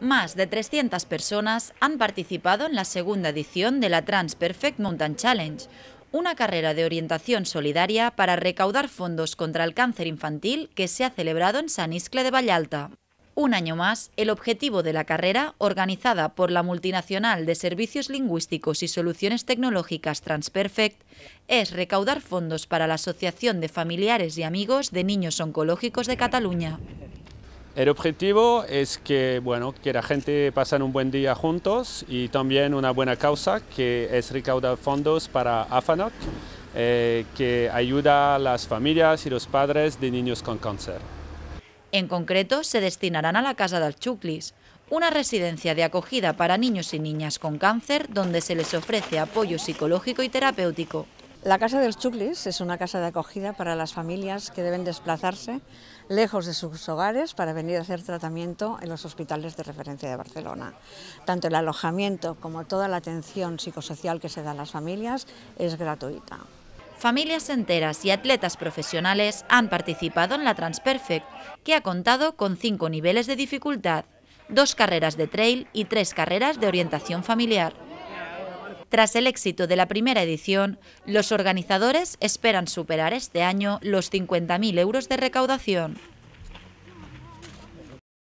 Más de 300 personas han participado en la segunda edición de la TransPerfect Mountain Challenge, una carrera de orientación solidaria para recaudar fondos contra el cáncer infantil que se ha celebrado en San Iscle de Vallalta. Un año más, el objetivo de la carrera, organizada por la multinacional de servicios lingüísticos y soluciones tecnológicas Transperfect, es recaudar fondos para la Asociación de Familiares y Amigos de Niños Oncológicos de Cataluña. El objetivo es que, bueno, que la gente pasen un buen día juntos y también una buena causa que es recaudar fondos para AFANOC, eh, que ayuda a las familias y los padres de niños con cáncer. En concreto, se destinarán a la Casa del Chuclis, una residencia de acogida para niños y niñas con cáncer donde se les ofrece apoyo psicológico y terapéutico. La Casa del Chuclis es una casa de acogida para las familias que deben desplazarse lejos de sus hogares para venir a hacer tratamiento en los hospitales de referencia de Barcelona. Tanto el alojamiento como toda la atención psicosocial que se da a las familias es gratuita. Familias enteras y atletas profesionales han participado en la Transperfect, que ha contado con cinco niveles de dificultad, dos carreras de trail y tres carreras de orientación familiar. Tras el éxito de la primera edición, los organizadores esperan superar este año los 50.000 euros de recaudación.